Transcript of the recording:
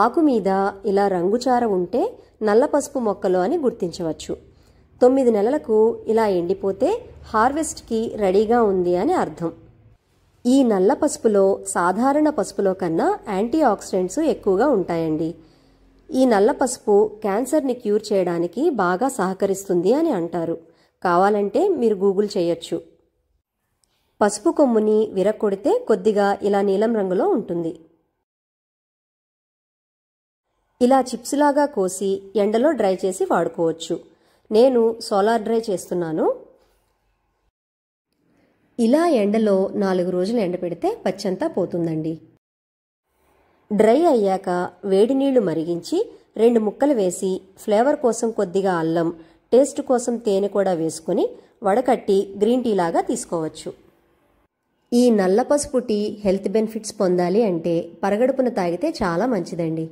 ఆకు మీద ఇలా రంగుచార ఉంటే నల్ల పసుపు మొక్కలు అని గుర్తించవచ్చు తొమ్మిది నెలలకు ఇలా ఎండిపోతే హార్వెస్ట్కి రెడీగా ఉంది అని అర్థం ఈ నల్ల పసుపులో సాధారణ పసుపులో కన్నా యాంటీ ఆక్సిడెంట్స్ ఎక్కువగా ఉంటాయండి ఈ నల్ల పసుపు క్యాన్సర్ని క్యూర్ చేయడానికి బాగా సహకరిస్తుంది అని అంటారు కావాలంటే మీరు గూగుల్ చేయొచ్చు పసుపు కొమ్ముని విరక్కొడితే కొద్దిగా ఇలా నీలం రంగులో ఉంటుంది ఇలా చిప్స్ లాగా కోసి ఎండలో డ్రై చేసి వాడుకోవచ్చు నేను సోలార్ డ్రై చేస్తున్నాను ఇలా ఎండలో నాలుగు రోజులు ఎండపెడితే పచ్చంతా పోతుందండి డ్రై అయ్యాక వేడి నీళ్లు మరిగించి రెండు ముక్కలు వేసి ఫ్లేవర్ కోసం కొద్దిగా అల్లం టేస్ట్ కోసం తేనె కూడా వేసుకొని వడకట్టి గ్రీన్ టీ లాగా తీసుకోవచ్చు ఈ నల్ల పసుపు టీ హెల్త్ బెనిఫిట్స్ పొందాలి అంటే పరగడుపున తాగితే చాలా మంచిదండి